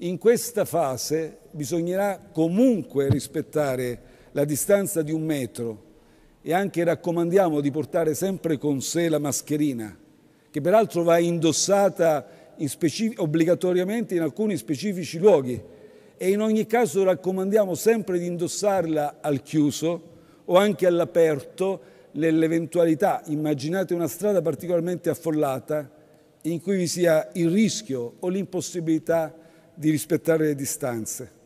In questa fase bisognerà comunque rispettare la distanza di un metro e anche raccomandiamo di portare sempre con sé la mascherina, che peraltro va indossata in obbligatoriamente in alcuni specifici luoghi e in ogni caso raccomandiamo sempre di indossarla al chiuso o anche all'aperto nell'eventualità, immaginate una strada particolarmente affollata in cui vi sia il rischio o l'impossibilità di rispettare le distanze.